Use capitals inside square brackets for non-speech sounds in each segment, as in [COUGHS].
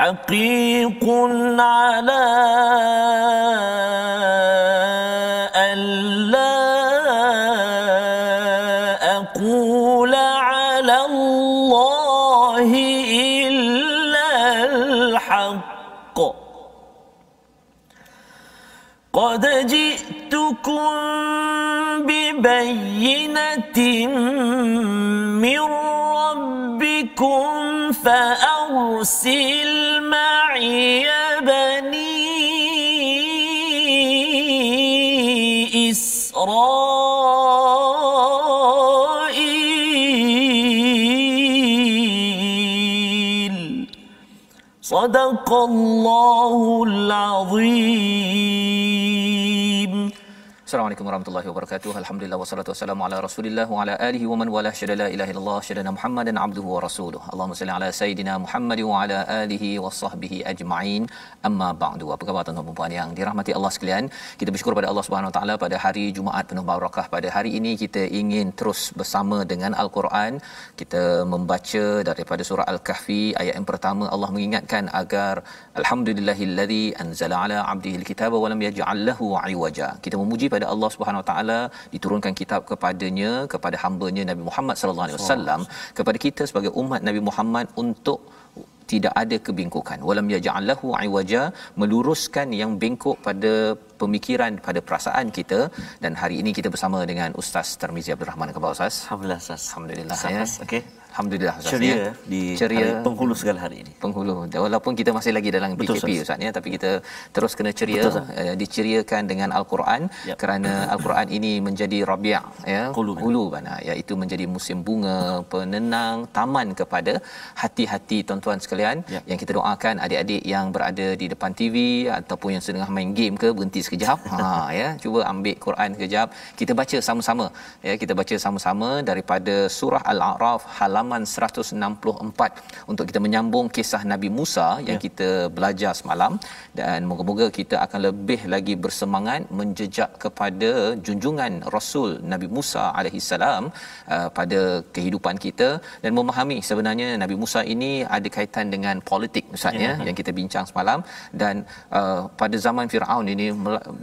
حقيق على ألا أقول على الله إلا الحق قد جئتكم ببينة من ربكم فأ أرسل معي بني إسرائيل صدق الله العظيم Assalamualaikum warahmatullahi wabarakatuh. Alhamdulillah wassalatu wassalamu ala Rasulillah wa ala alihi wa man wala syada la ilaha illallah syada Muhammadan abduhu wa rasuluh. Allahumma salli ala sayidina Muhammad wa ala alihi wa sahbihi ajma'in. Amma ba'du. Apa khabar tuan-tuan dan puan yang dirahmati Allah sekalian? Kita bersyukur pada Allah Subhanahu wa taala pada hari Jumaat penuh barakah. Pada hari ini kita ingin terus bersama dengan Al-Quran. Kita membaca daripada surah Al-Kahfi ayat yang pertama Allah mengingatkan agar alhamdulillahilladzi anzala ala 'abdihi al-kitaba wa lam yaj'al lahu 'iwaja. Kita memuji kepada Allah Subhanahu Wa Taala diturunkan kitab kepadanya kepada hamba-Nya Nabi Muhammad Sallallahu Alaihi Wasallam kepada kita sebagai umat Nabi Muhammad untuk tidak ada kebingkukan walam yaj'allahu iwaja meluruskan yang bengkok pada pemikiran pada perasaan kita dan hari ini kita bersama dengan Ustaz Termizi Abdul Rahman Kabar Ustaz. Alhamdulillah Alhamdulillah Ustaz. Ya. Okay. Alhamdulillah Ustaz ceria ya. di ceria penghulu segala hari ini. Penghulu. Walaupun kita masih lagi dalam Betul, PKP Ustaz ya, tapi kita terus kena ceria Betul, uh, diceriakan dengan Al-Quran yep. Ya. kerana Al-Quran ini menjadi Rabi' ya, hulu mana, iaitu ya, menjadi musim bunga, penenang, taman kepada hati-hati tuan-tuan sekalian yep. yang kita doakan adik-adik yang berada di depan TV ataupun yang sedang main game ke berhenti sekejap. [LAUGHS] ha ya, cuba ambil Quran sekejap. Kita baca sama-sama. Ya, kita baca sama-sama daripada surah Al-A'raf halal halaman 164 untuk kita menyambung kisah Nabi Musa yang ya. kita belajar semalam dan moga-moga kita akan lebih lagi bersemangat menjejak kepada junjungan Rasul Nabi Musa alaihissalam uh, pada kehidupan kita dan memahami sebenarnya Nabi Musa ini ada kaitan dengan politik misalnya ya. yang kita bincang semalam dan uh, pada zaman Firaun ini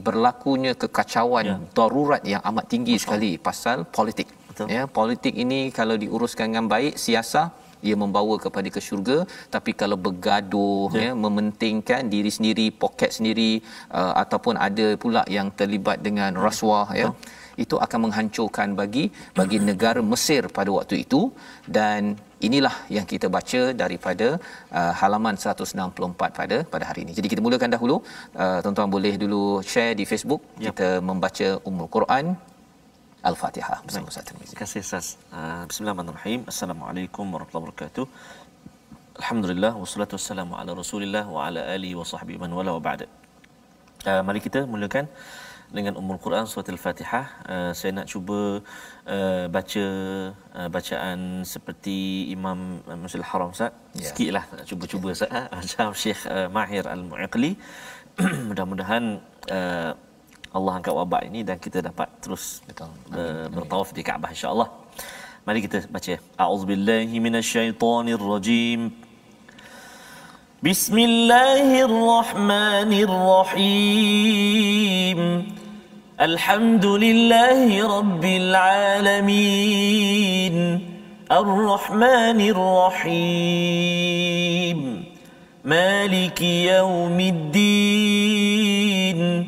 berlakunya kekacauan ya. darurat yang amat tinggi Masa. sekali pasal politik Betul. Ya, politik ini kalau diuruskan dengan baik, siasah ia membawa kepada ke syurga tapi kalau bergaduh yeah. ya mementingkan diri sendiri poket sendiri uh, ataupun ada pula yang terlibat dengan rasuah yeah. ya itu akan menghancurkan bagi bagi negara Mesir pada waktu itu dan inilah yang kita baca daripada uh, halaman 164 pada pada hari ini. Jadi kita mulakan dahulu uh, tuan-tuan boleh dulu share di Facebook yeah. kita membaca Ummul Quran Al-Fatihah bersama Ustaz Terima kasih Ustaz. Ah, bismillahirrahmanirrahim. Assalamualaikum warahmatullahi wabarakatuh. Alhamdulillah wassalatu wassalamu ala Rasulillah wa ala alihi wa sahbihi man wala wa ba'da. Uh, mari kita mulakan dengan umur Quran surah Al-Fatihah. Ah, uh, saya nak cuba uh, baca uh, bacaan seperti Imam uh, Masjidil Haram Ustaz. Yeah. Sikitlah nak cuba-cuba Ustaz. Yeah. Uh, Syekh uh, Mahir Al-Mu'iqli. [CLEARS THROAT] Mudah-mudahan uh, Allah angkat wabak ini dan kita dapat terus betul bertawaf di Kaabah insya-Allah. Mari kita baca. A'udzubillahi minasyaitonirrajim. Bismillahirrahmanirrahim. Alhamdulillahi rabbil alamin. Arrahmanirrahim. Maliki yaumiddin.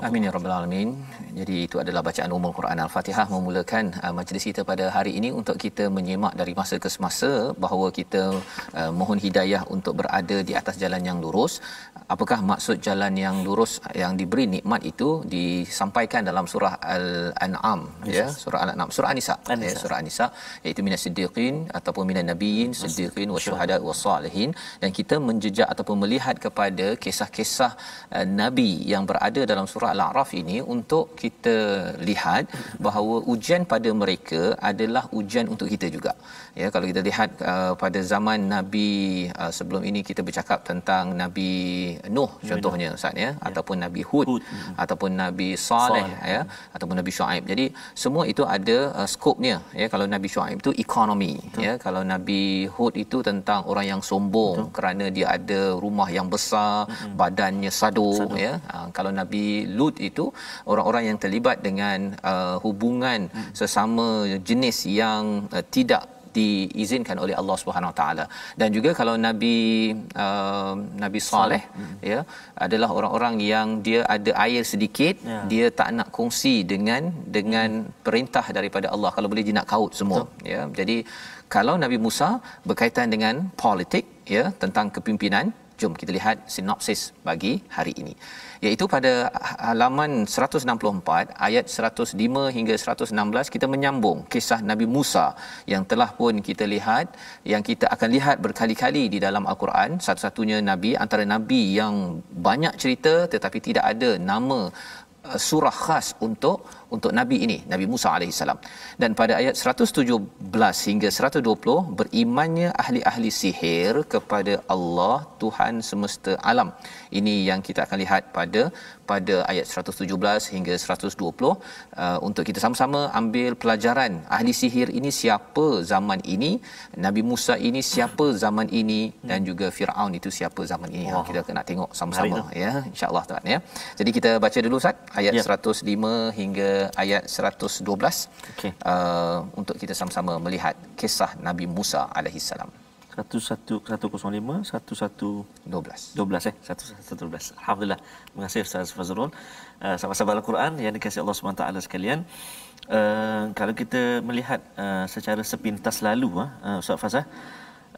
Amin ya Rabbal Alamin. Itu adalah bacaan umum Quran Al-Fatihah memulakan uh, majlis kita pada hari ini untuk kita menyemak dari masa ke semasa bahawa kita uh, mohon hidayah untuk berada di atas jalan yang lurus apakah maksud jalan yang lurus uh, yang diberi nikmat itu disampaikan dalam surah Al-An'am ya? yes. ya surah Al-An'am surah An-Nisa, An-Nisa. Ya, surah An-Nisa iaitu minasiddiqin ataupun minannabiyyin siddiqin wasyuhada wasalihin dan kita menjejak ataupun melihat kepada kisah-kisah uh, nabi yang berada dalam surah Al-A'raf ini untuk kita lihat bahawa ujian pada mereka adalah ujian untuk kita juga ya kalau kita lihat uh, pada zaman nabi uh, sebelum ini kita bercakap tentang nabi nuh contohnya ustaz ya, ya ataupun nabi hud, hud. Hmm, ataupun nabi saleh ya ataupun nabi syuaib jadi semua itu ada uh, skopnya ya kalau nabi syuaib itu ekonomi ya kalau nabi hud itu tentang orang yang sombong Betul. kerana dia ada rumah yang besar Betul. Hmm. badannya sadu, sadu. ya uh, kalau nabi lut itu orang-orang yang terlibat terlibat dengan uh, hubungan hmm. sesama jenis yang uh, tidak diizinkan oleh Allah Subhanahu taala dan juga kalau nabi uh, nabi Soleh hmm. ya adalah orang-orang yang dia ada air sedikit yeah. dia tak nak kongsi dengan dengan hmm. perintah daripada Allah kalau boleh dia nak kaut semua so. ya jadi kalau nabi Musa berkaitan dengan politik ya tentang kepimpinan Jom kita lihat sinopsis bagi hari ini. Iaitu pada ha-, halaman 164 ayat 105 hingga 116 kita menyambung kisah Nabi Musa yang telah pun kita lihat yang kita akan lihat berkali-kali di dalam Al-Quran satu-satunya nabi antara nabi yang banyak cerita tetapi tidak ada nama uh, surah khas untuk untuk nabi ini nabi Musa alaihi salam dan pada ayat 117 hingga 120 berimannya ahli-ahli sihir kepada Allah Tuhan semesta alam ini yang kita akan lihat pada pada ayat 117 hingga 120 uh, untuk kita sama-sama ambil pelajaran ahli sihir ini siapa zaman ini nabi Musa ini siapa zaman ini dan juga Firaun itu siapa zaman ini oh. kita kena tengok sama-sama ya insyaallah tuan ya jadi kita baca dulu Ustaz ayat ya. 105 hingga ayat 112 okay. uh, untuk kita sama-sama melihat kisah Nabi Musa Alaihi alaihissalam. 101 112. 1112 eh 112. alhamdulillah mengasih kasih ustaz Fazrul uh, sama-sama al-Quran yang dikasih Allah Subhanahu taala sekalian uh, kalau kita melihat uh, secara sepintas lalu uh, uh ustaz Fazal,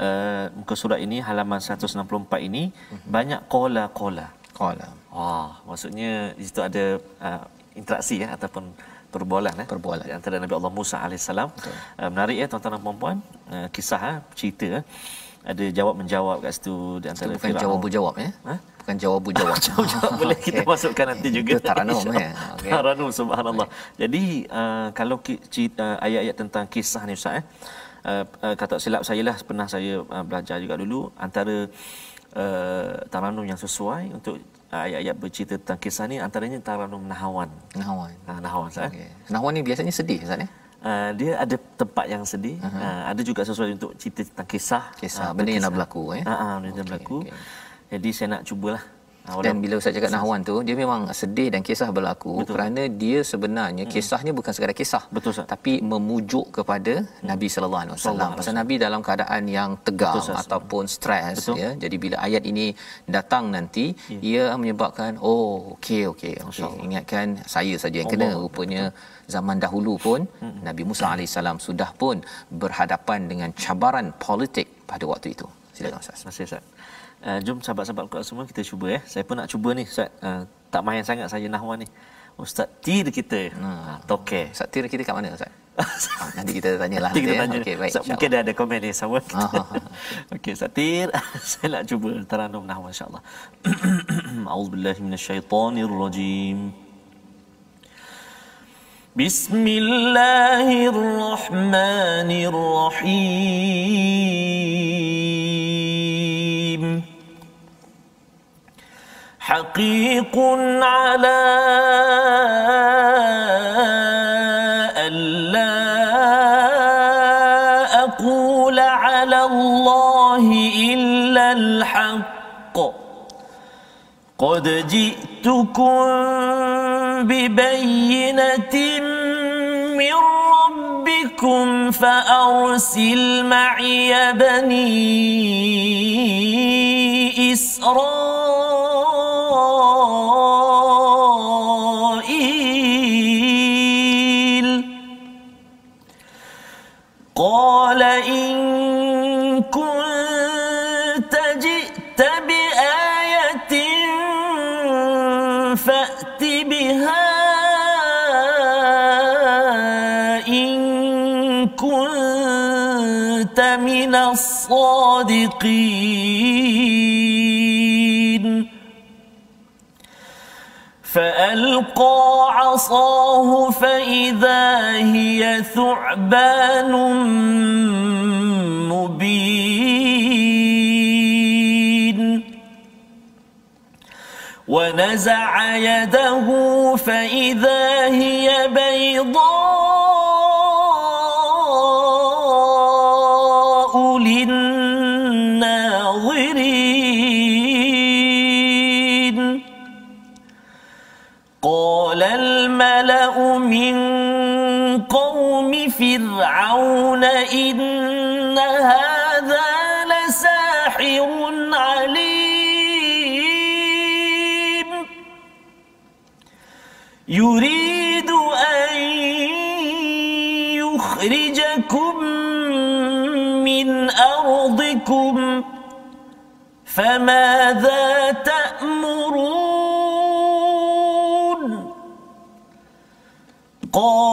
uh, muka surat ini halaman 164 ini mm-hmm. banyak kola kola. Kola. wah maksudnya di situ ada uh, interaksi ya ataupun perbualan ya perbualan antara Nabi Allah Musa alaihissalam uh, eh, menarik ya tuan-tuan dan puan-puan uh, kisah ya, cerita ada jawab menjawab kat situ di antara itu bukan jawab menjawab ya ha? bukan jawab menjawab [LAUGHS] jawab [LAUGHS] boleh kita okay. masukkan nanti juga itu taranum ya [LAUGHS] okay. taranum subhanallah okay. jadi uh, kalau cerita, uh, ayat-ayat tentang kisah ni ustaz eh Uh, uh, kata silap saya lah pernah saya uh, belajar juga dulu antara uh, taranum yang sesuai untuk ayat-ayat bercerita tentang kisah ni antaranya Taranum Nahawan. Nahawan. Ah, Nahawan. Eh? Okay. Nahawan ni biasanya sedih kan? ni. Uh, dia ada tempat yang sedih uh-huh. uh, ada juga sesuatu untuk cerita tentang kisah kisah uh, benda yang dah berlaku eh uh, uh, benda okay, yang berlaku okay. jadi saya nak cubalah dan bila Ustaz cakap Nahwan tu dia memang sedih dan kisah berlaku Betul. kerana dia sebenarnya hmm. kisahnya bukan sekadar kisah Betul, Ustaz. tapi memujuk kepada hmm. Nabi sallallahu alaihi wasallam pasal Nabi dalam keadaan yang tegang Betul, ataupun stres ya jadi bila ayat ini datang nanti ya. ia menyebabkan oh okey okey okay. ingatkan saya saja yang Allah. kena rupanya Betul. Zaman dahulu pun hmm. Nabi Musa alaihissalam sudah pun berhadapan dengan cabaran politik pada waktu itu. Silakan Ustaz. Eh, jom sahabat-sahabat kuat semua kita cuba ya. Saya pun nak cuba ni Ustaz. Uh, tak main sangat saya nahwa ni. Ustaz Tir kita. Hmm. Ha, Tokek. Ustaz Tir kita kat mana Ustaz? [LAUGHS] ah, nanti kita tanya lah. Nanti kita tanya. Ya. Okay, baik, mungkin dah ada komen ni sama kita. Ah, ah, ah, [LAUGHS] Okey Ustaz Tir. [LAUGHS] saya nak cuba teranum nahwa insyaAllah. [CLEARS THROAT] A'udzubillahi minasyaitanirrajim. بسم الله حقيق على ألا أقول على الله إلا الحق قد جئتكم ببينة من ربكم فأرسل معي بني إسرائيل إسرائيل قال إن كنت جئت بآية فأت بها إن كنت من الصادقين فألقى عصاه فإذا هي ثعبان مبين ونزع يده فإذا هي بيضان فرعون إن هذا لساحر عليم يريد أن يخرجكم من أرضكم فماذا تأمرون قال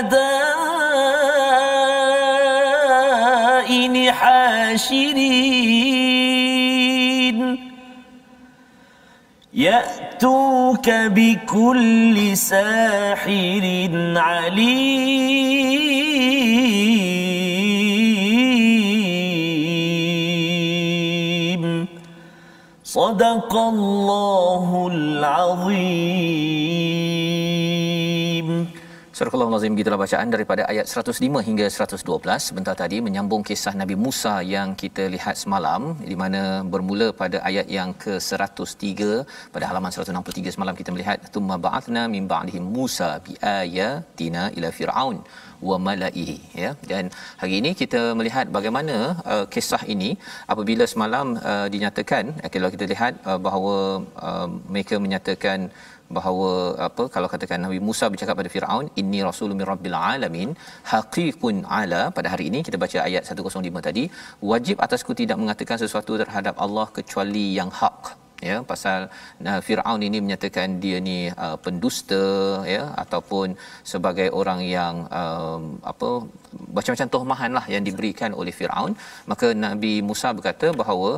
المدائن حاشرين يأتوك بكل ساحر عليم صدق الله العظيم Surah al gitulah bacaan daripada ayat 105 hingga 112 sebentar tadi menyambung kisah Nabi Musa yang kita lihat semalam di mana bermula pada ayat yang ke-103 pada halaman 163 semalam kita melihat tuma ba'athna min ba'dihi Musa bi ayatina ila fir'aun wa mala'ihi ya dan hari ini kita melihat bagaimana uh, kisah ini apabila semalam uh, dinyatakan eh, kalau kita lihat uh, bahawa uh, mereka menyatakan bahawa apa kalau katakan Nabi Musa bercakap pada Firaun inni rasulun mir rabbil alamin haqiqun ala pada hari ini kita baca ayat 105 tadi wajib atasku tidak mengatakan sesuatu terhadap Allah kecuali yang hak ya pasal nah, Firaun ini menyatakan dia ni uh, pendusta ya ataupun sebagai orang yang um, apa macam-macam tohmahan lah yang diberikan oleh Firaun maka Nabi Musa berkata bahawa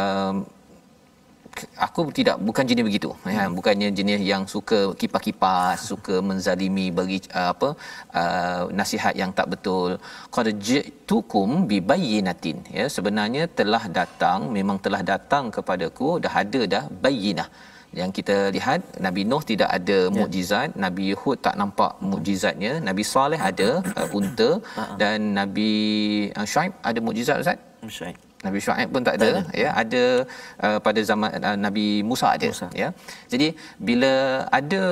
um, aku tidak bukan jenis begitu hmm. ya hmm. bukannya jenis yang suka kipas-kipas suka menzalimi bagi uh, apa uh, nasihat yang tak betul qad jitukum bi bayyinatin ya sebenarnya telah datang memang telah datang kepadaku dah ada dah bayyinah yang kita lihat Nabi Nuh tidak ada yeah. mukjizat, Nabi Hud tak nampak mukjizatnya, Nabi Saleh ada uh, unta uh-huh. [COUGHS] dan Nabi uh, Syaib ada mukjizat Ustaz? Syaib. Nabi Syuaib pun tak ada tak ya ada uh, pada zaman uh, Nabi Musa ada Musa. ya jadi bila ada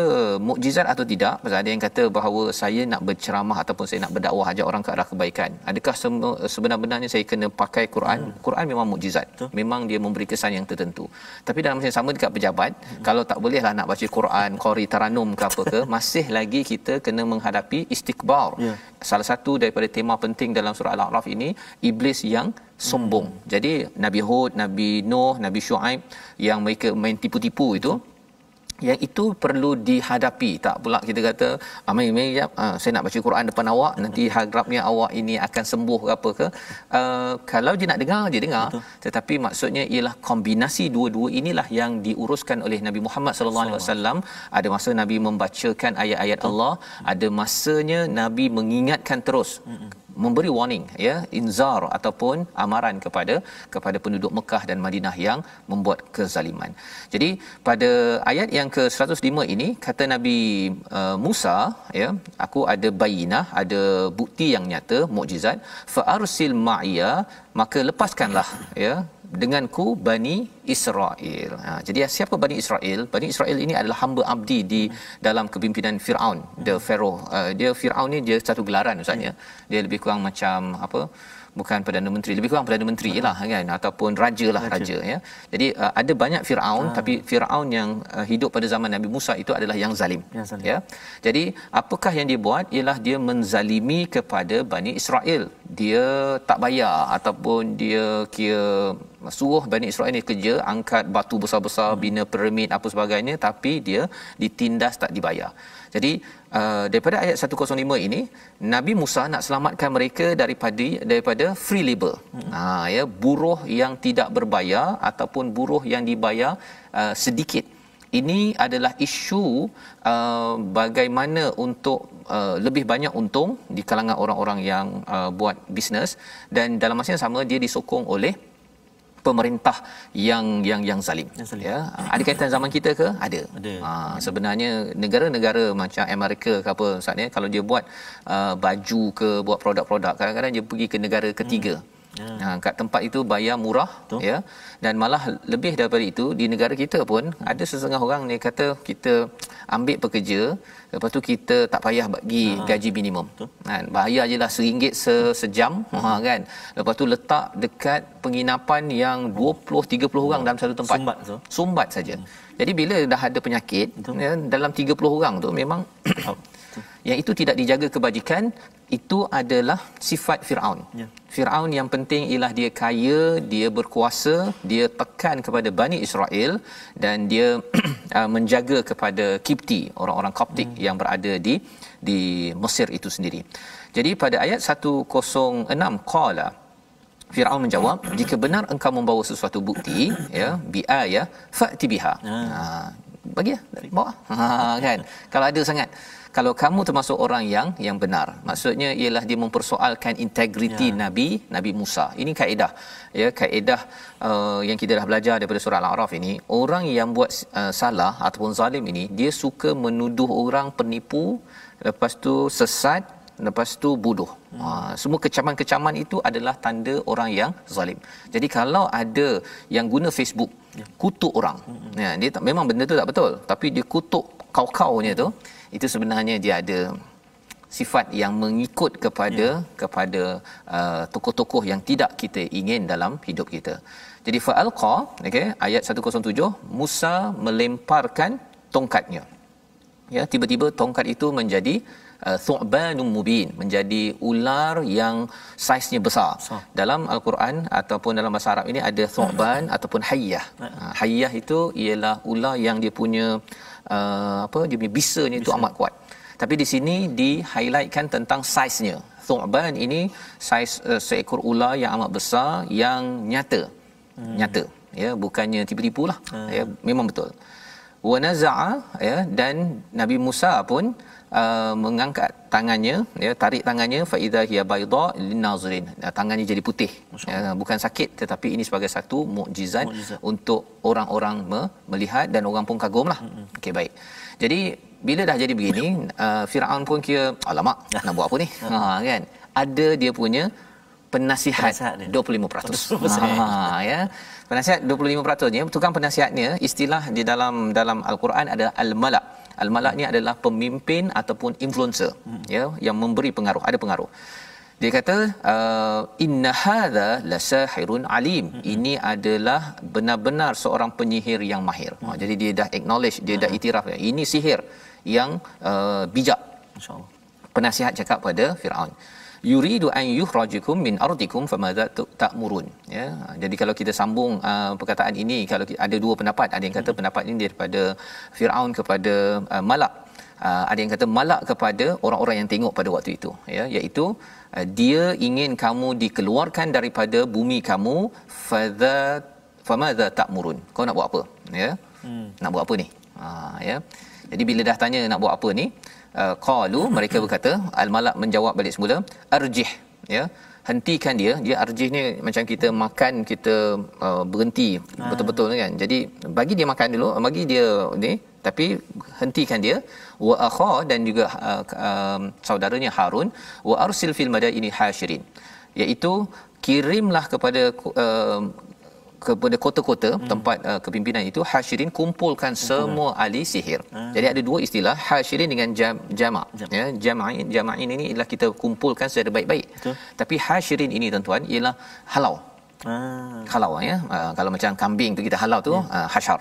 mukjizat atau tidak ada yang kata bahawa saya nak berceramah ataupun saya nak berdakwah ajak orang ke arah kebaikan adakah sebenar-benarnya saya kena pakai Quran hmm. Quran memang mukjizat memang dia memberi kesan yang tertentu tapi dalam masa yang sama dekat pejabat hmm. kalau tak bolehlah nak baca Quran qori taranum ke apa ke [LAUGHS] masih lagi kita kena menghadapi istikbar yeah. salah satu daripada tema penting dalam surah al-a'raf ini iblis yang sombong. Hmm. Jadi Nabi Hud, Nabi Nuh, Nabi Shu'aib yang mereka main tipu-tipu itu yang itu perlu dihadapi tak pula kita kata amin amin ya saya nak baca Quran depan awak nanti harapnya awak ini akan sembuh ke apa ke uh, kalau dia nak dengar dia dengar Betul. tetapi maksudnya ialah kombinasi dua-dua inilah yang diuruskan oleh Nabi Muhammad sallallahu alaihi wasallam ada masa Nabi membacakan ayat-ayat Allah ada masanya Nabi mengingatkan terus memberi warning ya inzar ataupun amaran kepada kepada penduduk Mekah dan Madinah yang membuat kezaliman. Jadi pada ayat yang ke-105 ini kata Nabi uh, Musa ya aku ada bayinah ada bukti yang nyata mukjizat fa arsil ma'iya maka lepaskanlah ya denganku Bani Israel. Ha, jadi ya, siapa Bani Israel? Bani Israel ini adalah hamba abdi di dalam kepimpinan Firaun, the Pharaoh. Uh, dia Firaun ni dia satu gelaran usahanya. Dia lebih kurang macam apa? bukan perdana menteri lebih kurang perdana menteri lah kan ataupun raja lah raja, raja ya jadi uh, ada banyak firaun ha. tapi firaun yang uh, hidup pada zaman nabi Musa itu adalah yang zalim, yang zalim ya jadi apakah yang dia buat ialah dia menzalimi kepada bani Israel dia tak bayar ataupun dia kira suruh Bani Israel ni kerja angkat batu besar-besar hmm. bina piramid apa sebagainya tapi dia ditindas tak dibayar. Jadi uh, daripada ayat 105 ini Nabi Musa nak selamatkan mereka daripada daripada free labor. Hmm. Ha ya buruh yang tidak berbayar ataupun buruh yang dibayar uh, sedikit. Ini adalah isu uh, bagaimana untuk uh, lebih banyak untung di kalangan orang-orang yang uh, buat bisnes dan dalam masa yang sama dia disokong oleh pemerintah yang yang yang zalim. Yang zalim. Ya. Ada kaitan zaman kita ke? Ada. Ada. Ha, sebenarnya negara-negara macam Amerika ke apa saatnya kalau dia buat uh, baju ke buat produk-produk kadang-kadang dia pergi ke negara ketiga. Hmm. Ya. Ha kat tempat itu bayar murah Betul. ya dan malah lebih daripada itu di negara kita pun hmm. ada sesetengah orang ni kata kita ambil pekerja lepas tu kita tak payah bagi ha. gaji minimum kan ha, bayar jelah RM1 se- sejam hmm. ha kan lepas tu letak dekat penginapan yang 20 30 orang hmm. dalam satu tempat sumbat tu sumbat saja hmm. jadi bila dah ada penyakit Betul. ya dalam 30 orang tu memang yang itu tidak dijaga kebajikan itu adalah sifat Firaun. Yeah. Firaun yang penting ialah dia kaya, dia berkuasa, dia tekan kepada Bani Israel dan dia [CLEARS THROAT] uh, menjaga kepada Kipti, orang-orang Koptik mm. yang berada di di Mesir itu sendiri. Jadi pada ayat 106 qala Firaun menjawab, [CLEARS THROAT] jika benar engkau membawa sesuatu bukti, ya, bi'a ya, fa'tibiha. Ha, ah. ah, bagi ya, bawa. Ha, [LAUGHS] ah, kan. Kalau ada sangat kalau kamu termasuk orang yang yang benar maksudnya ialah dia mempersoalkan integriti ya. nabi nabi Musa ini kaedah ya kaedah uh, yang kita dah belajar daripada surah al-a'raf ini orang yang buat uh, salah ataupun zalim ini dia suka menuduh orang penipu lepas tu sesat lepas tu bodoh hmm. Ha, semua kecaman-kecaman itu adalah tanda orang yang zalim. Jadi kalau ada yang guna Facebook ya. kutuk orang. Hmm. Ya, dia tak, memang benda tu tak betul tapi dia kutuk kau-kaunya tu itu sebenarnya dia ada sifat yang mengikut kepada ya. kepada uh, tokoh-tokoh yang tidak kita ingin dalam hidup kita. Jadi fa'alqa okey ayat 107 Musa melemparkan tongkatnya. Ya tiba-tiba tongkat itu menjadi uh, thu'banum mubin menjadi ular yang saiznya besar. So. Dalam al-Quran ataupun dalam bahasa Arab ini ada thu'ban ataupun hayyah. Ya. Uh, hayyah itu ialah ular yang dia punya uh, uh, apa dia punya bisanya Bisa. itu amat kuat. Tapi di sini di highlightkan tentang saiznya. Thu'ban ini saiz uh, seekor ular yang amat besar yang nyata. Hmm. Nyata. Ya, bukannya tipu-tipulah. Hmm. Ya, memang betul. Wa naza'a ya dan Nabi Musa pun Uh, mengangkat tangannya ya tarik tangannya fa idza hiya bayda linazirin tangannya jadi putih ya, bukan sakit tetapi ini sebagai satu mukjizat untuk orang-orang me- melihat dan orang pun kagumlah mm-hmm. okey baik jadi bila dah jadi begini [COUGHS] uh, Firaun pun kira alamak nak buat apa ni [LAUGHS] ha kan ada dia punya penasihat, penasihat 25% 100%. ha ya penasihat 25% ya tukang penasihatnya istilah di dalam dalam al-Quran adalah al-malak Al-Malak ni adalah pemimpin ataupun influencer hmm. ya yang memberi pengaruh, ada pengaruh. Dia kata uh, inna hadza lasahirun alim. Hmm. Ini adalah benar-benar seorang penyihir yang mahir. Hmm. jadi dia dah acknowledge, dia hmm. dah itiraf ya. Ini sihir yang uh, bijak. Insya-Allah. Penasihat cakap pada Firaun yuridu an yukhrajukum min ardikum famadza ta'murun ya jadi kalau kita sambung uh, perkataan ini kalau kita, ada dua pendapat ada yang kata hmm. pendapat ini daripada Firaun kepada uh, malak uh, ada yang kata malak kepada orang-orang yang tengok pada waktu itu ya iaitu uh, dia ingin kamu dikeluarkan daripada bumi kamu famadza ta'murun kau nak buat apa ya hmm. nak buat apa ni ha, ya jadi bila dah tanya nak buat apa ni uh, qalu uh, mereka berkata al malak menjawab balik semula arjih ya hentikan dia dia arjih ni macam kita makan kita uh, berhenti ha. betul-betul kan jadi bagi dia makan dulu bagi dia ni tapi hentikan dia wa akha dan juga uh, um, saudaranya harun wa arsil fil madaini hashirin iaitu kirimlah kepada uh, kepada kota-kota hmm. tempat uh, kepimpinan itu hasyirin kumpulkan Kumpulan. semua ahli sihir. Hmm. Jadi ada dua istilah hasyirin dengan jam, jama' Jam. ya jama'in jama'in ini ialah kita kumpulkan secara baik-baik. Tapi hasyirin ini tuan-tuan ialah halau. Hmm. Halau ya. Uh, kalau macam kambing tu kita halau tu yeah. uh, hasyar.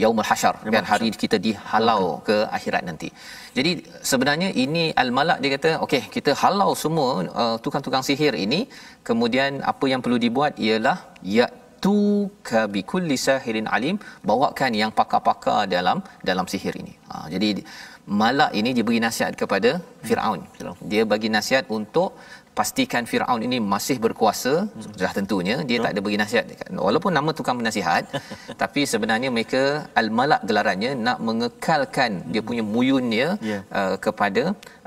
Yaumul Hashar Yaumul kan hari kita dihalau okay. ke akhirat nanti. Jadi sebenarnya ini al-malak dia kata okey kita halau semua uh, tukang-tukang sihir ini kemudian apa yang perlu dibuat ialah ya tu ka bi kulli sahirin alim bawakan yang pakar-pakar dalam dalam sihir ini ha, jadi malak ini dia beri nasihat kepada Firaun dia bagi nasihat untuk pastikan Firaun ini masih berkuasa sudah tentunya dia tak ada beri nasihat walaupun nama tukang penasihat [LAUGHS] tapi sebenarnya mereka al malak gelarannya nak mengekalkan dia punya muyunnya yeah. uh, kepada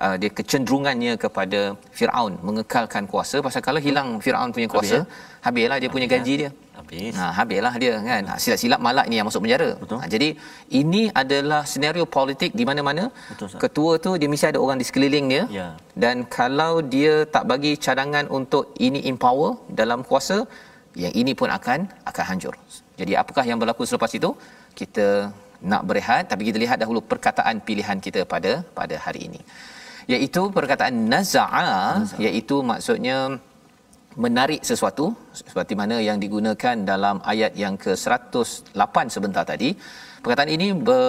uh, dia kecenderungannya kepada Firaun mengekalkan kuasa pasal kalau hilang Firaun punya kuasa ya? habislah dia punya ya? gaji dia habis. Ha habislah dia kan. Ha, silap-silap malak ni yang masuk penjara. Betul. Ha, jadi ini adalah senario politik di mana-mana ketua tu dia mesti ada orang di sekelilingnya. Ya. Dan kalau dia tak bagi cadangan untuk ini empower dalam kuasa yang ini pun akan akan hancur. Jadi apakah yang berlaku selepas itu? Kita nak berehat tapi kita lihat dahulu perkataan pilihan kita pada pada hari ini. Iaitu perkataan naza'a, naza'a. iaitu maksudnya menarik sesuatu seperti mana yang digunakan dalam ayat yang ke-108 sebentar tadi perkataan ini ber,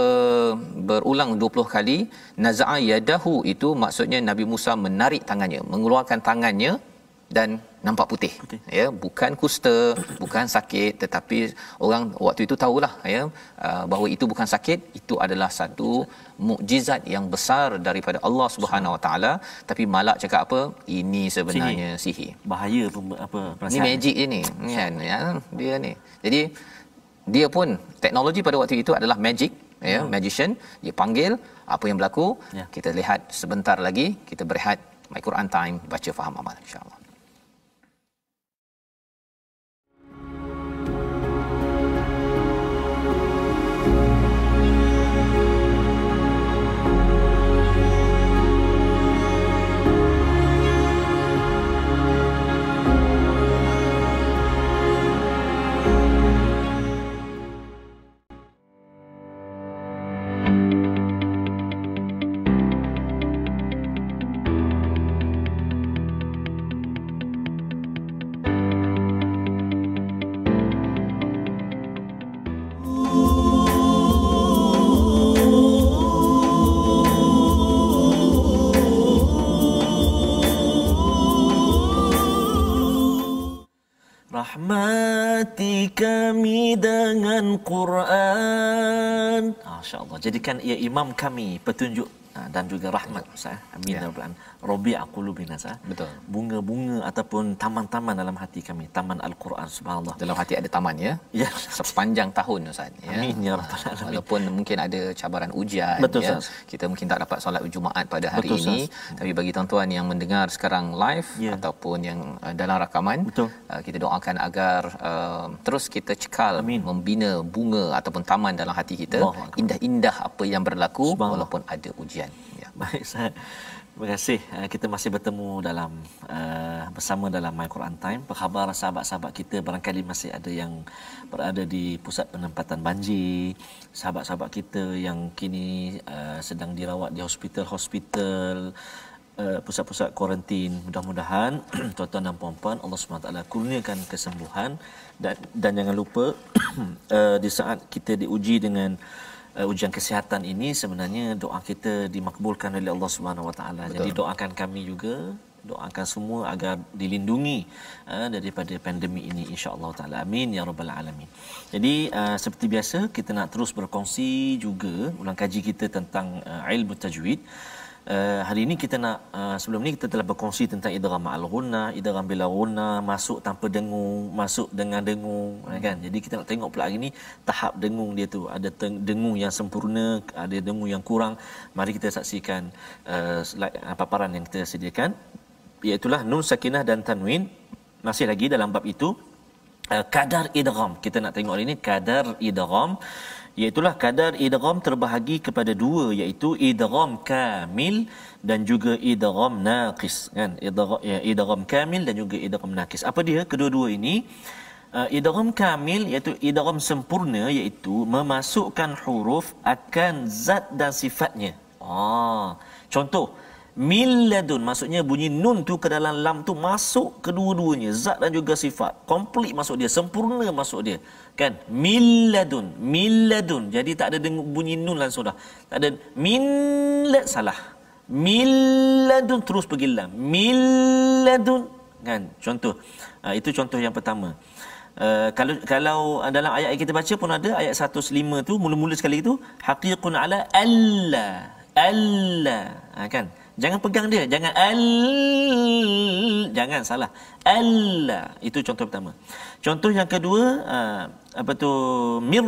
berulang 20 kali naza'a yadahu itu maksudnya Nabi Musa menarik tangannya mengeluarkan tangannya dan nampak putih, putih. ya bukan kusta bukan sakit tetapi orang waktu itu tahulah ya ah, bahawa itu bukan sakit itu adalah satu mukjizat yang besar daripada Allah Subhanahu Wa Taala tapi malak cakap apa ini sebenarnya sihir, bahaya pem- apa perasaan ini magic ini kan ya dia ni jadi dia pun teknologi pada waktu itu adalah magic ya hmm. magician dia panggil apa yang berlaku ya. kita lihat sebentar lagi kita berehat my Quran time baca faham amal insyaallah hati kami dengan Quran. Masya Allah. Jadikan ia imam kami, petunjuk Ah, dan juga rahmat Ustaz. Eh. Amin ya. ya Rabbil Rabi' qulubina Ustaz. Betul. Bunga-bunga ataupun taman-taman dalam hati kami, taman Al-Quran subhanallah. Dalam hati ada taman ya. Ya. Sepanjang tahun Ustaz. Ya? Amin ya, ya Alamin. Walaupun mungkin ada cabaran ujian Betul, ya. Sahas. Kita mungkin tak dapat solat Jumaat pada hari Betul, ini, sahas. tapi bagi tuan-tuan yang mendengar sekarang live ya. ataupun yang ah, dalam rakaman, Betul. kita doakan agar uh, terus kita cekal Amin. membina bunga ataupun taman dalam hati kita. Indah-indah apa yang berlaku walaupun ada ujian demikian. Ya, [LAUGHS] baik Ustaz. Terima kasih. Eh, kita masih bertemu dalam uh, bersama dalam My Quran Time. Perkhabar sahabat-sahabat kita barangkali masih ada yang berada di pusat penempatan banjir. Sahabat-sahabat kita yang kini uh, sedang dirawat di hospital-hospital uh, pusat-pusat kuarantin. Mudah-mudahan [CLEARS THROAT] tuan-tuan dan puan-puan Allah SWT kurniakan kesembuhan dan, dan jangan lupa uh, [CLEARS THROAT] di saat kita diuji dengan uh, ujian kesihatan ini sebenarnya doa kita dimakbulkan oleh Allah Subhanahu Wa Taala. Jadi doakan kami juga doakan semua agar dilindungi uh, daripada pandemi ini insya-Allah taala amin ya rabbal alamin. Jadi uh, seperti biasa kita nak terus berkongsi juga ulang kaji kita tentang uh, ilmu tajwid. Eh, hari ini kita nak uh, sebelum ni kita telah berkongsi tentang idgham ma'al ghunnah, idgham bila ghunnah, masuk tanpa dengung, masuk dengan dengung hmm. kan. Jadi kita nak tengok pula hari ni tahap dengung dia tu. Ada dengung yang sempurna, ada dengung yang kurang. Mari kita saksikan uh, paparan yang kita sediakan iaitulah nun sakinah dan tanwin masih lagi dalam bab itu uh, kadar idgham. Kita nak tengok hari ni kadar idgham Iaitulah kadar idgham terbahagi kepada dua iaitu idgham kamil dan juga idgham naqis kan idgham ya, kamil dan juga idgham naqis apa dia kedua-dua ini uh, idgham kamil iaitu idgham sempurna iaitu memasukkan huruf akan zat dan sifatnya ah contoh milladun maksudnya bunyi nun tu ke dalam lam tu masuk kedua-duanya zat dan juga sifat komplit masuk dia sempurna masuk dia kan milladun milladun jadi tak ada dengar bunyi nun langsung dah tak ada millat salah milladun terus pergi lam milladun kan contoh uh, itu contoh yang pertama uh, kalau kalau dalam ayat yang kita baca pun ada ayat 105 tu mula-mula sekali tu haqiqun ala alla alla ah, kan Jangan pegang dia. Jangan al. Jangan salah. Allah. Itu contoh pertama. Contoh yang kedua, uh, apa tu? Mir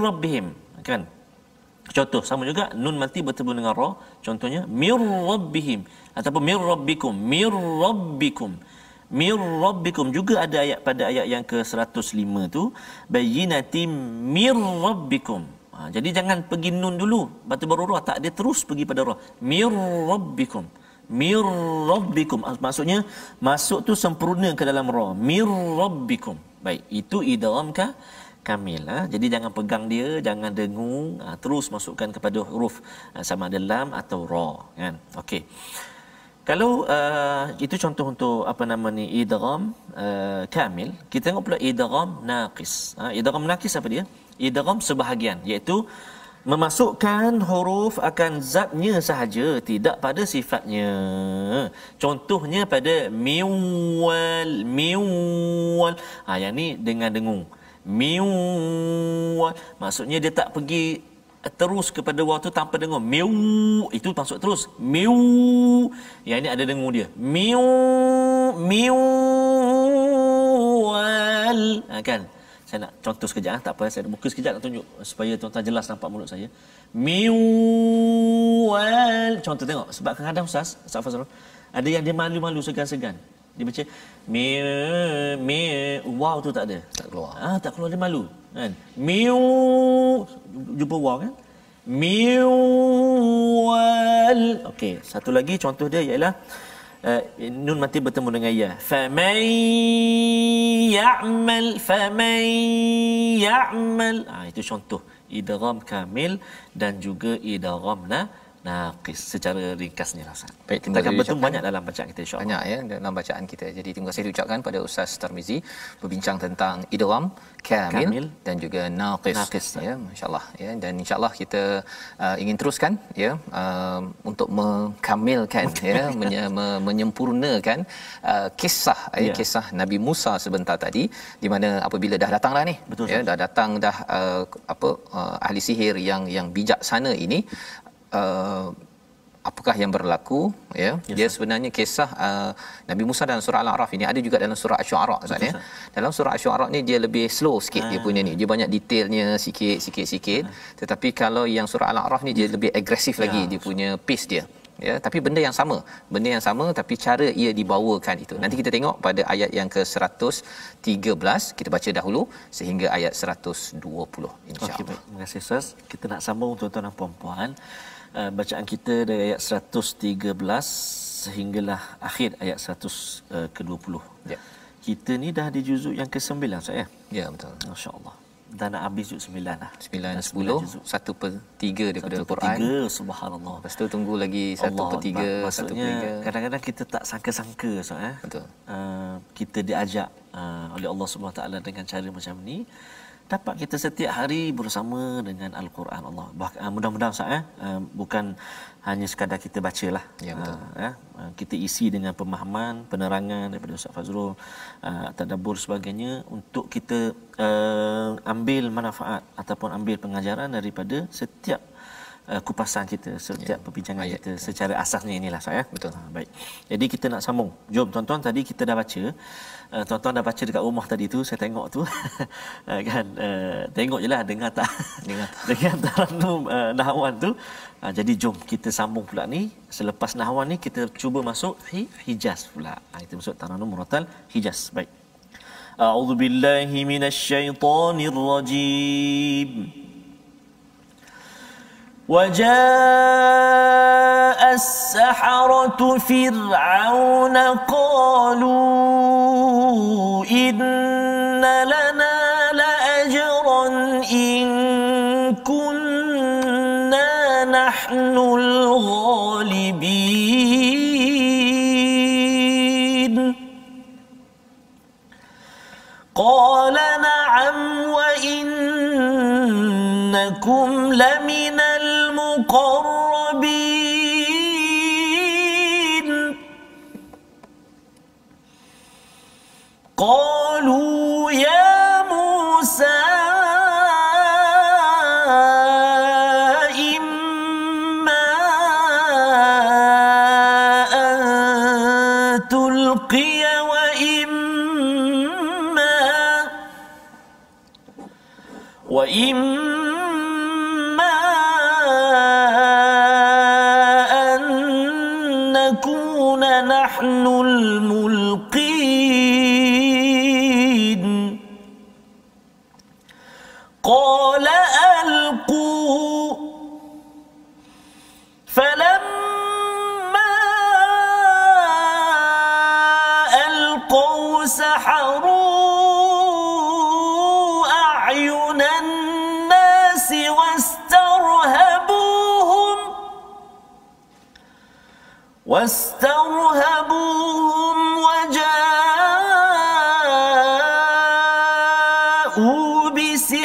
Kan? Contoh sama juga nun mati bertemu dengan ra. Contohnya mir rabbihim ataupun mir rabbikum, mir juga ada ayat pada ayat yang ke-105 tu bayyinatim mir rabbikum. Ha, jadi jangan pergi nun dulu, batu baru ra tak dia terus pergi pada ra. Mir mir rabbikum maksudnya masuk tu sempurna ke dalam ra mir rabbikum baik itu idgham ka kamil ha? jadi jangan pegang dia jangan dengung ha? terus masukkan kepada huruf ha? sama ada lam atau ra kan okey kalau uh, itu contoh untuk apa nama ni idgham uh, kamil kita tengok pula idgham naqis ha? idgham naqis apa dia idgham sebahagian iaitu memasukkan huruf akan zatnya sahaja tidak pada sifatnya contohnya pada miwal miwal ha, yang ni dengan dengung miwal maksudnya dia tak pergi terus kepada waktu tanpa dengung miu itu masuk terus miu yang ini ada dengung dia miu miu wal ha, ah, kan saya nak contoh sekejap eh. tak apa saya muka sekejap nak tunjuk supaya tuan-tuan jelas nampak mulut saya miwal contoh tengok sebab kadang-kadang ustaz Safa Zara ada yang dia malu-malu segan-segan dia baca mi mi wow tu tak ada tak keluar ah tak keluar dia malu kan miu jumpa wow kan miwal okey satu lagi contoh dia ialah uh, nun mati bertemu dengan ya famay ya'mal famay ya'mal ah itu contoh idgham kamil dan juga idgham na naqis secara ringkasnya rasa. Baik, kita akan bertemu banyak dalam bacaan kita insya Banyak ya dalam bacaan kita. Jadi terima kasih diucapkan pada Ustaz Tarmizi berbincang tentang idgham kamil, kamil dan juga naqis. naqis ya, insya-Allah ya, ya dan insya-Allah kita uh, ingin teruskan ya uh, untuk mengkamilkan [LAUGHS] ya menye- menyempurnakan uh, kisah ya yeah. kisah Nabi Musa sebentar tadi di mana apabila dah datanglah ni Betul, ya dah datang dah uh, apa uh, ahli sihir yang yang bijaksana ini uh, apakah yang berlaku ya yes. dia sebenarnya kisah uh, Nabi Musa dalam surah al-Araf ini ada juga dalam surah asy-syu'ara ustaz ya dalam surah asy-syu'ara ni dia lebih slow sikit ah. dia punya ni dia banyak detailnya sikit sikit sikit ah. tetapi kalau yang surah al-Araf ni dia lebih agresif ya. lagi dia punya pace dia ya tapi benda yang sama benda yang sama tapi cara ia dibawakan itu nanti kita tengok pada ayat yang ke 113 kita baca dahulu sehingga ayat 120 insyaallah okay, terima kasih ustaz kita nak sambung tuan-tuan dan puan-puan eh, bacaan kita dari ayat 113 sehinggalah akhir ayat 100 uh, ke ya kita ni dah di juzuk yang ke-9 ustaz ya ya betul masyaallah dan nak ambil juz 9 lah. 9, 10, 10 satu per tiga daripada Al Quran. Satu per subhanallah. Lepas tu tunggu lagi satu Allah, per tiga, satu tiga. kadang-kadang kita tak sangka-sangka. So, eh? Uh, kita diajak uh, oleh Allah Subhanahu SWT dengan cara macam ni. Dapat kita setiap hari bersama dengan Al-Quran Allah. Bah, uh, mudah-mudahan saya, eh? uh, bukan hanya sekadar kita bacalah ya betul uh, ya ah, kita isi dengan pemahaman penerangan daripada Ustaz Fazrul uh, tadabbur sebagainya untuk kita uh, ambil manfaat ataupun ambil pengajaran daripada setiap uh, kupasan kita setiap ya. perbincangan Ayat. kita ya. secara asasnya inilah saya betul uh, baik jadi kita nak sambung jom tuan-tuan tadi kita dah baca uh, tuan-tuan dah baca dekat rumah tadi tu saya tengok tu [LAUGHS] eh, kan uh, tengok jelah dengar tak dengar [LAUGHS] tak dengar tarannum uh, nahwan tu uh, jadi jom kita sambung pula ni selepas nahawan ni kita cuba masuk hi- hijaz pula ha, ah, kita masuk tarannum muratal hijaz baik a'udzubillahi minasyaitonirrajim rajim وجاء السحرة فرعون قالوا إن لنا لأجرا إن كنا نحن الغالبين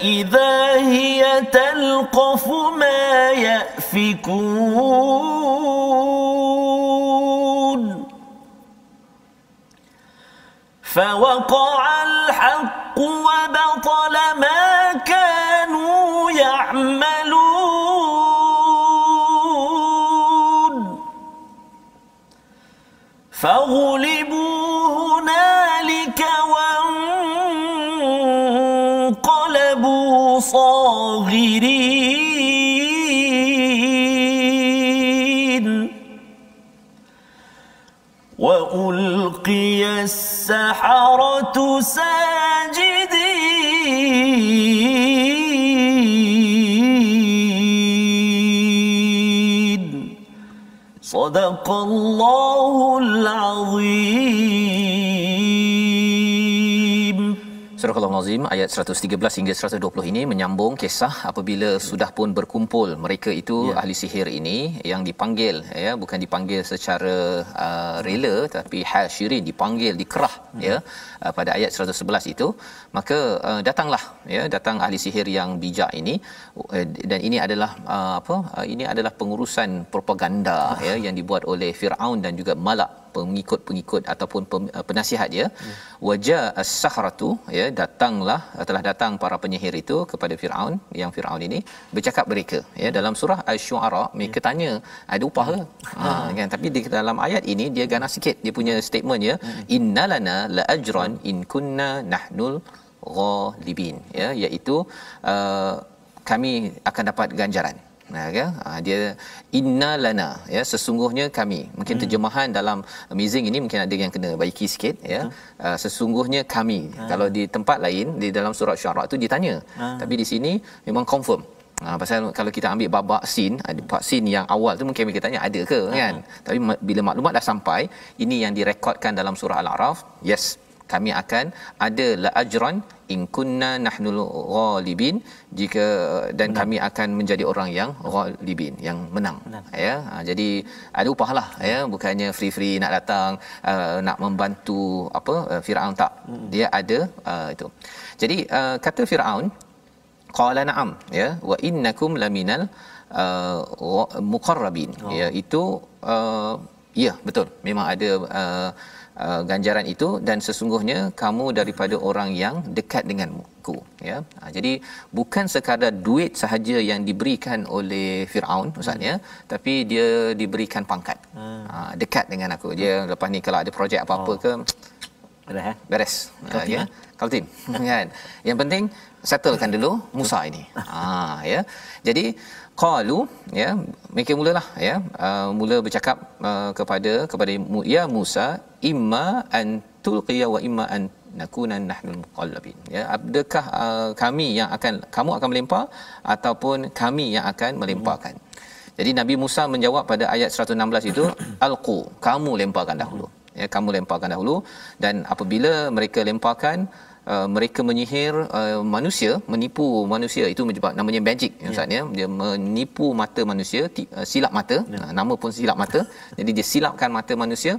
فإذا هي تلقف ما يأفكون فوقع الحق وبطل ما وألقي السحرة ساجدين صدق الله العظيم Al-Azim ayat 113 hingga 120 ini menyambung kisah apabila sudah pun berkumpul mereka itu yeah. ahli sihir ini yang dipanggil ya bukan dipanggil secara uh, rela tapi hal dipanggil dikerah hmm ya uh, pada ayat 111 itu maka uh, datanglah ya datang ahli sihir yang bijak ini uh, dan ini adalah uh, apa uh, ini adalah pengurusan propaganda ah. ya yang dibuat oleh Firaun dan juga Malak pengikut-pengikut ataupun eh, penasihat dia ya. hmm. waja as-sahratu ya datanglah eh, telah datang para penyihir itu kepada Firaun yang Firaun ini bercakap mereka ya hmm. dalam surah asy-syu'ara mereka hmm. tanya ada upah ke hmm. ha ah, kan tapi di dalam ayat ini dia ganas sikit dia punya statement ya hmm. innalana laajran in kunna nahnul ghalibin ya iaitu uh, kami akan dapat ganjaran ya kan? dia inna lana ya sesungguhnya kami mungkin hmm. terjemahan dalam amazing ini mungkin ada yang kena baiki sikit ya hmm. sesungguhnya kami hmm. kalau di tempat lain di dalam surat syarak tu ditanya hmm. tapi di sini memang confirm Ha, pasal kalau kita ambil babak sin, ada babak sin yang awal tu mungkin kita tanya ada ke kan. Tapi bila maklumat dah sampai, ini yang direkodkan dalam surah Al-A'raf. Yes, kami akan ada la ajran in kunna nahnu ghalibin jika dan menang. kami akan menjadi orang yang ghalibin yang menang, menang. ya ha, jadi ada upahlah ya bukannya free free nak datang uh, nak membantu apa uh, Firaun tak hmm. dia ada uh, itu jadi uh, kata Firaun qala na'am ya wa innakum laminal uh, muqarrabin oh. ya itu uh, ya betul memang ada uh, Uh, ganjaran itu dan sesungguhnya kamu daripada orang yang dekat denganku ya uh, jadi bukan sekadar duit sahaja yang diberikan oleh Firaun ustaz ya tapi dia diberikan pangkat hmm. uh, dekat dengan aku dia hmm. lepas ni kalau ada projek apa-apa oh. ke beres eh? beres ya eh? kalau tim [LAUGHS] kan yang penting settlekan dulu Musa ini [LAUGHS] ha ya jadi qalu ya mereka mulalah ya uh, mula bercakap uh, kepada kepada ya Musa imma antulqiya wa imma an nakuna nahnu muqallabin ya adakah uh, kami yang akan kamu akan melempar ataupun kami yang akan melemparkan jadi Nabi Musa menjawab pada ayat 116 itu [CLEARS THROAT] alqu kamu lemparkan dahulu ya kamu lemparkan dahulu dan apabila mereka lemparkan Uh, mereka menyihir uh, manusia menipu manusia itu menyebab namanya magic ya, ya. ustaz ya dia menipu mata manusia uh, silap mata ya. Uh, nama pun silap mata [LAUGHS] jadi dia silapkan mata manusia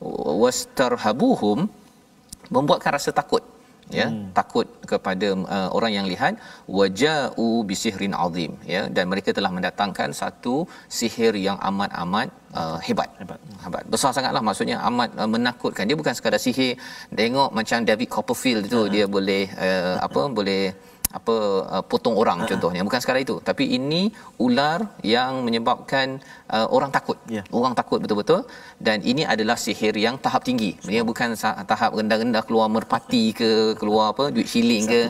was wastarhabuhum membuatkan rasa takut ya hmm. takut kepada uh, orang yang lihat waja'u bisihrin azim ya dan mereka telah mendatangkan satu sihir yang amat-amat uh, hebat hebat hmm. hebat besar sangatlah maksudnya amat uh, menakutkan dia bukan sekadar sihir tengok macam David Copperfield tu uh-huh. dia boleh uh, apa boleh apa uh, potong orang uh-huh. contohnya bukan sekarang itu tapi ini ular yang menyebabkan uh, orang takut yeah. orang takut betul-betul dan ini adalah sihir yang tahap tinggi dia bukan tahap rendah-rendah keluar merpati ke keluar apa duit shilling ke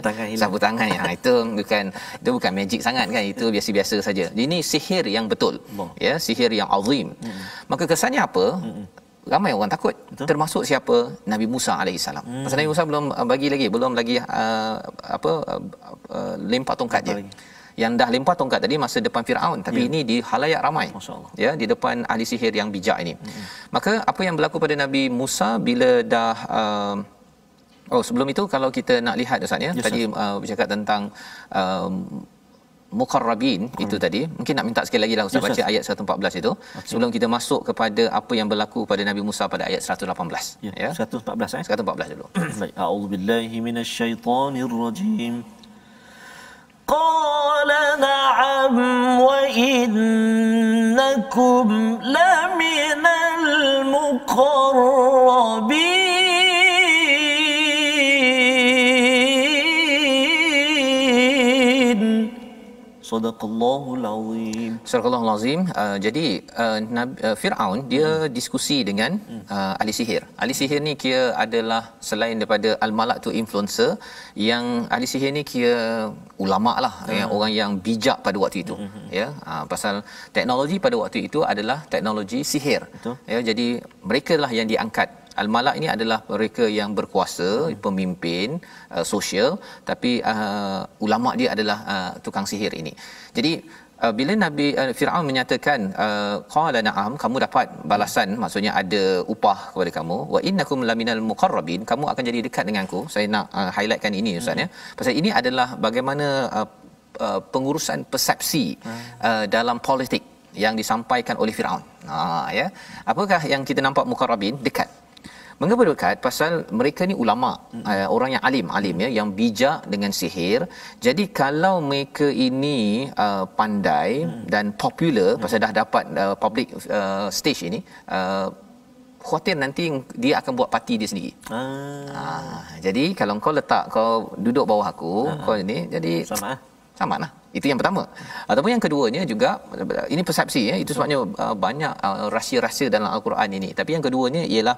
sapu tangan ya ha, [LAUGHS] itu bukan itu bukan magic sangat kan itu biasa-biasa saja ini sihir yang betul bon. ya sihir yang azim hmm. maka kesannya apa hmm ramai orang takut Betul. termasuk siapa Nabi Musa alaihi Hmm. Pasal Nabi Musa belum uh, bagi lagi belum lagi uh, apa uh, uh, lempar tongkat dia. Yang dah lempar tongkat tadi masa depan Firaun tapi yeah. ini di halayak ramai. Ya di depan ahli sihir yang bijak ini. Hmm. Maka apa yang berlaku pada Nabi Musa bila dah uh, oh sebelum itu kalau kita nak lihat dasarnya yes, tadi uh, bercakap tentang uh, muqarrabin hmm. itu tadi mungkin nak minta sekali lagi lah ustaz yes, baca yes. ayat 114 itu okay. sebelum kita masuk kepada apa yang berlaku pada Nabi Musa pada ayat 118 ya yeah. yeah. 114 eh 114 dulu [CLEARS THROAT] baik a'udzubillahi minasyaitonirrajim qala na'am wa innakum laminal muqarrabin Sadaqallahu alazim. Sadaqallahu alazim. Uh, jadi uh, Nabi uh, Firaun dia hmm. diskusi dengan hmm. uh, ahli sihir. Ahli sihir ni kira adalah selain daripada al-malak tu influencer yang ahli sihir ni kira ulama lah hmm. ya, orang yang bijak pada waktu itu. Hmm, hmm, hmm. Ya. Uh, pasal teknologi pada waktu itu adalah teknologi sihir. Betul. Ya jadi mereka lah yang diangkat Al-Malak ini adalah mereka yang berkuasa, hmm. pemimpin uh, sosial tapi uh, ulama dia adalah uh, tukang sihir ini. Jadi uh, bila Nabi uh, Firaun menyatakan uh, qala uh, am, kamu dapat balasan maksudnya ada upah kepada kamu wa innakum laminal muqarrabin kamu akan jadi dekat denganku. Saya nak uh, highlightkan ini ustaz ya. hmm. Pasal ini adalah bagaimana uh, uh, pengurusan persepsi hmm. uh, dalam politik yang disampaikan oleh Firaun. Ha ya. Apakah yang kita nampak muqarrabin dekat Mengapa berkat? Pasal mereka ni ulama, hmm. uh, orang yang alim, alim ya, yang bijak dengan sihir. Jadi kalau mereka ini uh, pandai hmm. dan popular hmm. pasal dah dapat uh, public uh, stage ini, uh, khawatir nanti dia akan buat parti dia sendiri. Ah. ah. jadi kalau kau letak kau duduk bawah aku, ah. kau ni jadi sama ah. Sama lah. Itu yang pertama. Ataupun yang keduanya juga ini persepsi ya. Itu sebabnya banyak rahsia-rahsia dalam al-Quran ini. Tapi yang keduanya ialah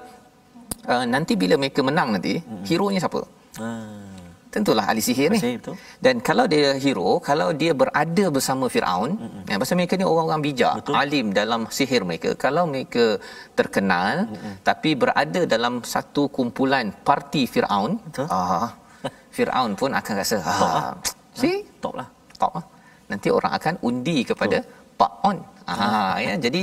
uh, nanti bila mereka menang nanti hmm. hero nya siapa hmm. tentulah ahli sihir Masih, ni dan kalau dia hero kalau dia berada bersama Firaun hmm, hmm. ya pasal mereka ni orang-orang bijak betul. alim dalam sihir mereka kalau mereka terkenal hmm. hmm. tapi berada dalam satu kumpulan parti Firaun ah [LAUGHS] Firaun pun akan rasa ha ah, si [LAUGHS] top lah top lah nanti orang akan undi kepada pak on Ah ya jadi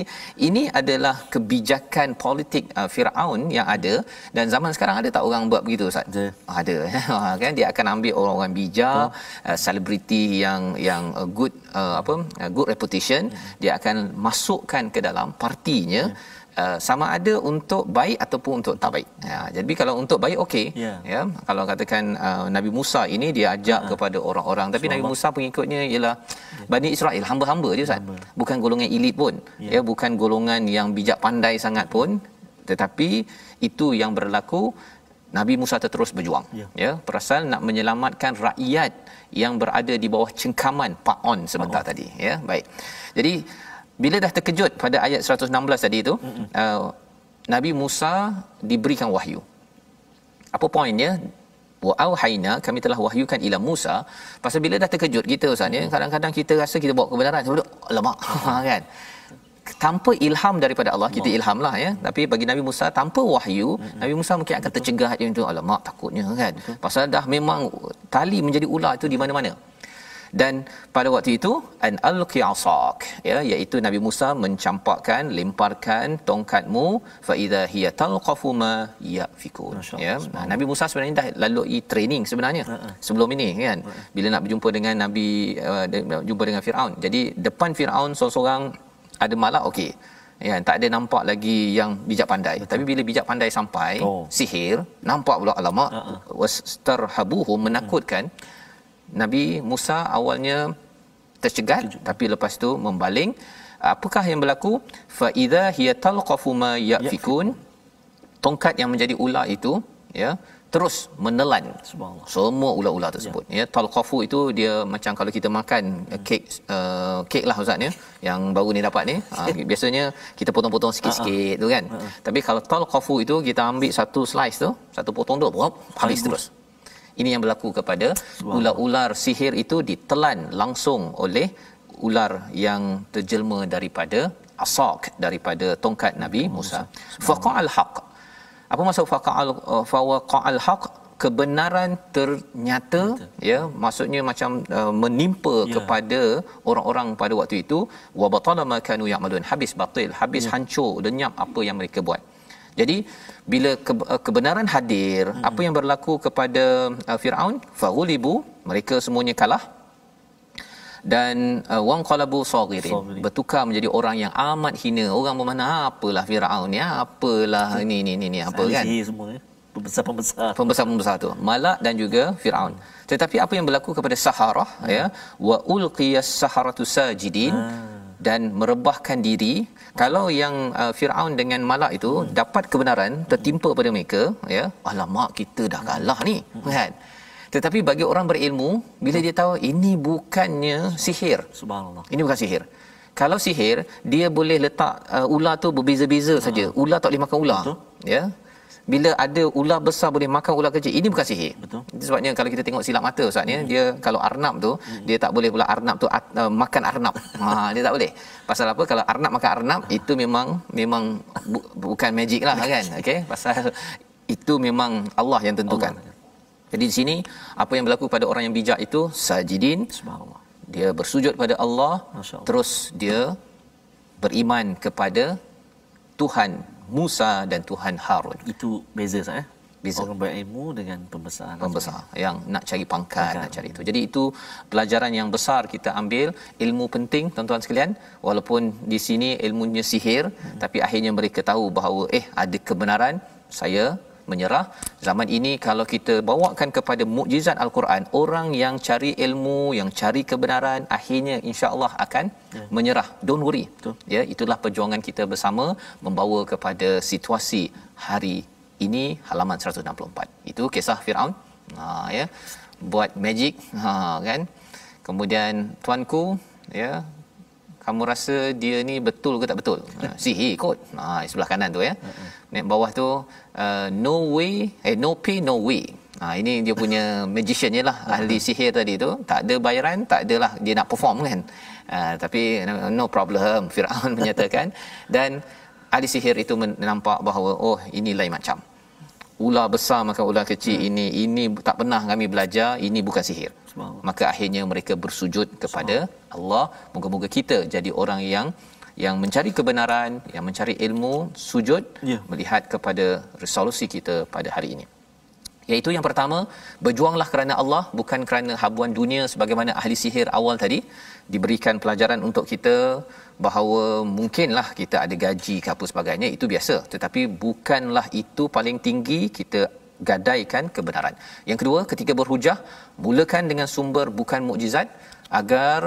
ini adalah kebijakan politik uh, Firaun yang ada dan zaman sekarang ada tak orang buat begitu ustaz? Ada. Ah, ada [LAUGHS] ah, kan dia akan ambil orang-orang bijak, uh, selebriti yang yang uh, good uh, apa uh, good reputation, hmm. dia akan masukkan ke dalam partinya. Yeah. Uh, sama ada untuk baik ataupun untuk tak baik. Ya, jadi kalau untuk baik okey. Yeah. Ya. Kalau katakan uh, Nabi Musa ini dia ajak ha. kepada orang-orang tapi Suhabat. Nabi Musa pengikutnya ialah ya. Bani Israel hamba-hamba dia Ustaz. Bukan golongan elit pun. Yeah. Ya, bukan golongan yang bijak pandai sangat pun tetapi itu yang berlaku Nabi Musa terus berjuang. Yeah. Ya, ya perasaan nak menyelamatkan rakyat yang berada di bawah cengkaman Pak On sebentar Pak tadi, ya. Baik. Jadi bila dah terkejut pada ayat 116 tadi itu uh, Nabi Musa diberikan wahyu apa poinnya wa auhayna kami telah wahyukan ila Musa pasal bila dah terkejut kita usahanya mm kadang-kadang kita rasa kita bawa kebenaran sebab lemak [LAUGHS] kan tanpa ilham daripada Allah kita lah ya tapi bagi Nabi Musa tanpa wahyu Nabi Musa mungkin akan tercegah dia itu alamak takutnya kan pasal dah memang tali menjadi ular itu di mana-mana dan pada waktu itu an alqi asak ya iaitu nabi Musa mencampakkan lemparkan tongkatmu fa idza hiya talqafu ma yafikun ya nah, nabi Musa sebenarnya dah lalu i training sebenarnya uh-huh. sebelum ini kan ha, bila nak berjumpa dengan nabi uh, jumpa dengan Firaun jadi depan Firaun seorang-seorang ada malak okey ya tak ada nampak lagi yang bijak pandai Betul. tapi bila bijak pandai sampai oh. sihir nampak pula alamak uh-huh. wastarhabuhum menakutkan uh-huh. Nabi Musa awalnya tercegat Tujuh. tapi lepas tu membaling apakah yang berlaku fa idza hiya talqafu ma yafikun tongkat yang menjadi ular itu ya terus menelan semua ular-ular tersebut ya, ya talqafu itu dia macam kalau kita makan hmm. Eh, kek uh, eh, kek lah ustaz ni ya, yang baru ni dapat ni uh, [LAUGHS] biasanya kita potong-potong sikit-sikit uh-huh. tu kan uh-huh. tapi kalau talqafu itu kita ambil satu slice tu satu potong tu habis terus ini yang berlaku kepada ular-ular sihir itu ditelan langsung oleh ular yang terjelma daripada asak daripada tongkat Nabi Musa. al haq. Apa maksud al faqa'al uh, al haq? kebenaran ternyata Betul. ya maksudnya macam uh, menimpa yeah. kepada orang-orang pada waktu itu wa batala ma kanu ya'malun habis batil habis yeah. hancur lenyap apa yang mereka buat jadi bila ke- eh, kebenaran hadir hmm. apa yang berlaku kepada uh, Firaun fahulibu mereka semuanya kalah dan uh, wang qalabu sagirin bertukar menjadi orang yang amat hina orang memana apalah Firaun ya apalah hmm. ini ini ini apa kan semua ya. pembesar-pembesar pembesar-pembesar tu malak dan juga firaun hmm. tetapi apa yang berlaku kepada saharah ya? hmm. ya wa ulqiyas saharatu sajidin hmm dan merebahkan diri kalau yang uh, Firaun dengan malak itu hmm. dapat kebenaran tertimpa pada mereka ya alamak kita dah kalah ni kan tetapi bagi orang berilmu bila dia tahu ini bukannya sihir subhanallah ini bukan sihir kalau sihir dia boleh letak uh, ular tu berbeza-beza saja ah. ular tak boleh makan ular Betul. ya bila ada ular besar boleh makan ular kecil ini bukan sihir betul sebabnya kalau kita tengok silap mata ustaz ni ya, hmm. dia kalau arnab tu hmm. dia tak boleh pula arnab tu uh, makan arnab ha dia tak boleh pasal apa kalau arnab makan arnab itu memang memang bu- bukan magic lah kan [LAUGHS] okey pasal itu memang Allah yang tentukan Allah. jadi di sini apa yang berlaku pada orang yang bijak itu sajidin subhanallah dia bersujud pada Allah, Allah. terus dia beriman kepada Tuhan Musa dan Tuhan Harun. Itu beza sah eh? Beza. Orang berilmu dengan pembesaran. Pembesar sahaja. yang nak cari pangkat, pangkat, nak cari itu. Jadi itu pelajaran yang besar kita ambil, ilmu penting tuan-tuan sekalian. Walaupun di sini ilmunya sihir, hmm. tapi akhirnya mereka tahu bahawa eh ada kebenaran saya menyerah. Zaman ini kalau kita bawakan kepada mukjizat al-Quran, orang yang cari ilmu, yang cari kebenaran akhirnya insya-Allah akan yeah. menyerah. Don't worry. Betul. Ya, itulah perjuangan kita bersama membawa kepada situasi hari ini halaman 164. Itu kisah Firaun. Ha ya. Buat magic ha kan. Kemudian tuanku ya kamu rasa dia ni betul ke tak betul ha, sihir kot ha nah, sebelah kanan tu ya naik bawah tu uh, no way eh no pay no way ha ini dia punya magician lah ahli sihir tadi tu tak ada bayaran tak adalah dia nak perform kan uh, tapi no problem [LAUGHS] firaun menyatakan dan ahli sihir itu nampak bahawa oh ini lain macam ular besar makan ular kecil hmm. ini ini tak pernah kami belajar ini bukan sihir maka akhirnya mereka bersujud kepada Allah moga-moga kita jadi orang yang yang mencari kebenaran yang mencari ilmu sujud yeah. melihat kepada resolusi kita pada hari ini iaitu yang pertama berjuanglah kerana Allah bukan kerana habuan dunia sebagaimana ahli sihir awal tadi diberikan pelajaran untuk kita bahawa mungkinlah kita ada gaji ke apa sebagainya itu biasa tetapi bukanlah itu paling tinggi kita gadaikan kebenaran. Yang kedua, ketika berhujah, mulakan dengan sumber bukan mukjizat, agar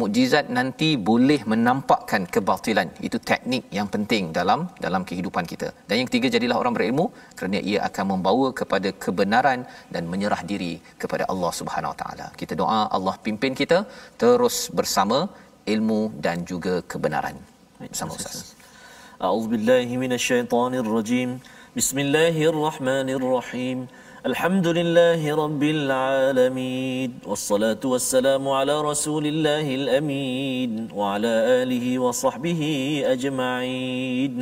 mukjizat nanti boleh menampakkan kebatilan itu teknik yang penting dalam dalam kehidupan kita dan yang ketiga jadilah orang berilmu kerana ia akan membawa kepada kebenaran dan menyerah diri kepada Allah Subhanahu Wa Taala kita doa Allah pimpin kita terus bersama ilmu dan juga kebenaran bersama Ustaz أعوذ بالله من الحمد لله رب العالمين والصلاة والسلام على رسول الله الأمين وعلى آله وصحبه أجمعين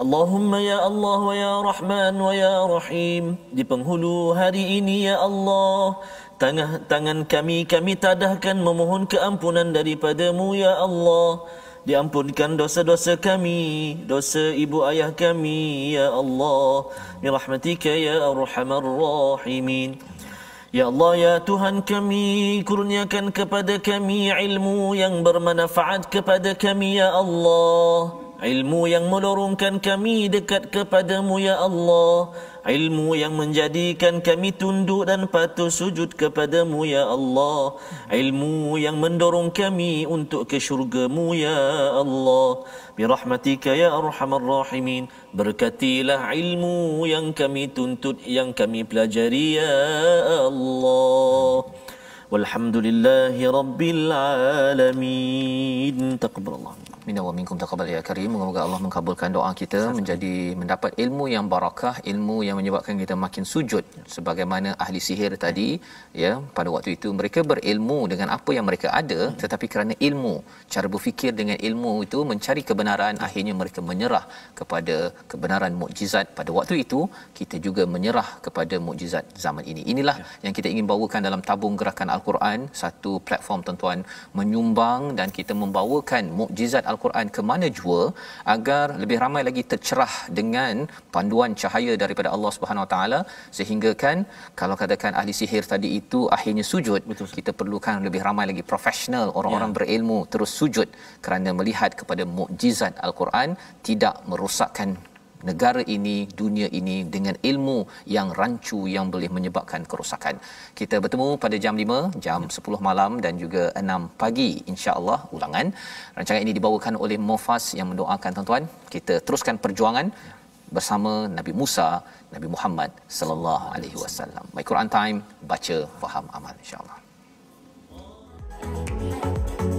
Allahumma ya Allah wa ya Rahman wa ya Rahim Di penghulu hari ini ya Allah Tangan, tangan kami, kami tadahkan memohon keampunan daripadamu ya Allah Diampunkan dosa-dosa kami, dosa ibu ayah kami, Ya Allah. Bi rahmatika ya arhamar rahimin. Ya Allah, Ya Tuhan kami, kurniakan kepada kami ilmu yang bermanfaat kepada kami, Ya Allah. Ilmu yang melorongkan kami dekat kepadamu, Ya Allah. Ya Allah ilmu yang menjadikan kami tunduk dan patuh sujud kepadamu ya Allah ilmu yang mendorong kami untuk ke syurgamu ya Allah birahmatika ya arhamar rahimin berkatilah ilmu yang kami tuntut yang kami pelajari ya Allah والحمد لله رب minna wa minkum taqabbal ya karim. Semoga Allah mengabulkan doa kita Sasa. menjadi mendapat ilmu yang barakah, ilmu yang menyebabkan kita makin sujud sebagaimana ahli sihir tadi ya pada waktu itu mereka berilmu dengan apa yang mereka ada hmm. tetapi kerana ilmu, cara berfikir dengan ilmu itu mencari kebenaran akhirnya mereka menyerah kepada kebenaran mukjizat pada waktu itu kita juga menyerah kepada mukjizat zaman ini. Inilah ya. yang kita ingin bawakan dalam tabung gerakan Al-Quran, satu platform tuan-tuan menyumbang dan kita membawakan mukjizat Al- Al-Quran ke mana jua agar lebih ramai lagi tercerah dengan panduan cahaya daripada Allah Subhanahu Wa Taala sehinggakan kalau katakan ahli sihir tadi itu akhirnya sujud Betul. kita perlukan lebih ramai lagi profesional orang-orang ya. berilmu terus sujud kerana melihat kepada mukjizat Al-Quran tidak merosakkan negara ini, dunia ini dengan ilmu yang rancu yang boleh menyebabkan kerosakan. Kita bertemu pada jam 5, jam 10 malam dan juga 6 pagi insya-Allah ulangan. Rancangan ini dibawakan oleh Mufas yang mendoakan tuan-tuan, kita teruskan perjuangan bersama Nabi Musa, Nabi Muhammad sallallahu alaihi wasallam. My Quran Time, baca, faham, amal insya-Allah.